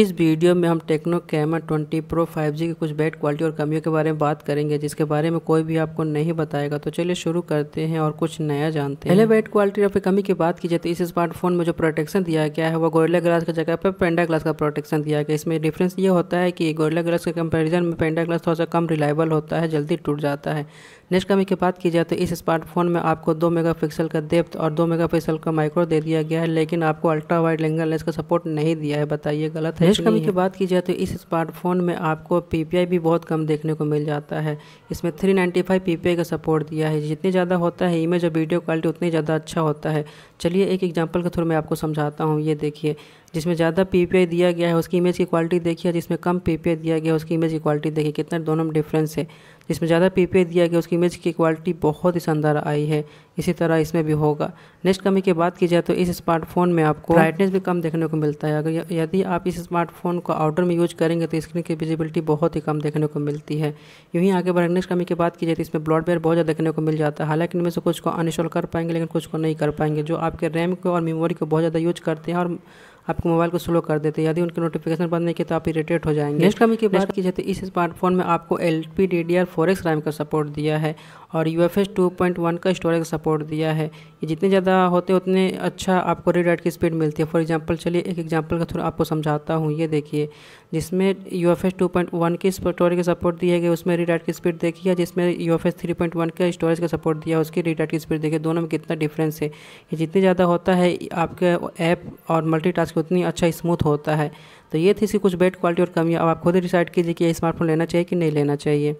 इस वीडियो में हम टेक्नो कैमरा 20 प्रो 5G की कुछ बैड क्वालिटी और कमियों के बारे में बात करेंगे जिसके बारे में कोई भी आपको नहीं बताएगा तो चलिए शुरू करते हैं और कुछ नया जानते हैं पहले बैड क्वालिटी और कमी की बात की जाए तो इस स्मार्टफोन में जो प्रोटेक्शन दिया गया है वो गोरिल्ला ग्लास की जगह पर पेंडा ग्लास का प्रोटेक्शन दिया गया इसमें डिफ्रेंस ये होता है कि गोरिल्ला ग्लास के कंपेरिजन में पेंडा ग्लास थोड़ा सा कम रिलायबल होता है जल्दी टूट जाता है नेक्स्ट कमी की बात की जाए तो इस स्मार्टफोन में आपको दो मेगापिक्सल का डेप्थ और दो मेगापिक्सल का माइक्रो दे दिया गया है लेकिन आपको अल्ट्रा वाइड लेंगल लेंस का सपोर्ट नहीं दिया है बताइए गलत है नेक्स्ट कमी की बात की जाए तो इस स्मार्टफोन में आपको पी भी बहुत कम देखने को मिल जाता है इसमें थ्री नाइन्टी का सपोर्ट दिया है जितनी ज़्यादा होता है इमेज और वीडियो क्वालिटी उतनी ज़्यादा अच्छा होता है चलिए एक एग्जाम्पल के थ्रू मैं आपको समझाता हूँ ये देखिए जिसमें ज़्यादा पी दिया गया है उसकी इमेज की क्वालिटी देखिए जिसमें कम पी दिया गया है उसकी इमेज की क्वालिटी देखिए कितना दोनों में डिफ्रेंस है जिसमें ज़्यादा पी दिया गया उसकी इमेज की क्वालिटी बहुत ही शानदार आई है इसी तरह इसमें भी होगा नेक्स्ट कमी की बात की जाए तो इस स्मार्टफोन में आपको ब्राइटनेस भी कम देखने को मिलता है अगर यदि आप इस स्मार्टफोन को आउटर में यूज करेंगे तो स्क्रीन की विजिबिलिटी बहुत ही कम देखने को मिलती है यूँ ही आगे बढ़ नेक्स्ट कमी की बात की जाए तो इसमें ब्लॉडवेयर बहुत ज़्यादा देखने को मिल जाता है हालांकि इनमें से कुछ को अनस्टॉल कर पाएंगे लेकिन कुछ को नहीं कर पाएंगे जो आपके रैम को और मेमोरी को बहुत ज़्यादा यूज करते हैं और आपके मोबाइल को स्लो कर देते हैं यदि उनके नोटिफिकेशन बंद नहीं किया तो आप इरेटेट हो जाएंगे नेक्स्ट कमी की बात की जाए तो इस स्मार्टफोन में आपको L P D D R four X RAM का सपोर्ट दिया है और U F S two point one का स्टोरेज सपोर्ट दिया है ये जितने ज़्यादा होते उतने अच्छा आपको रीड राइट की स्पीड मिलती है फॉर एग्जाम्पल चलिए एक एग्जाम्पल का थ्रू आपको समझाता हूँ ये देखिए जिसमें U F S two point one की स्टोरेज का सपोर्ट दिया गया उसमें रीड राइट की स्पीड देखिए जिसमें U F S three point one का स्टोरेज का सपोर्ट दिया उसकी रीड राइट की स्पीड देखिए दोनों में कितना डिफरेंस है ये जितने ज़्यादा होता है आपके ऐप और मल्टी टास्क उतनी अच्छा स्मूथ होता है तो ये थी इसकी कुछ बेड क्वालिटी और कमियाँ अब आप खुद ही डिसाइड कीजिए कि यह स्मार्टफोन लेना चाहिए कि नहीं लेना चाहिए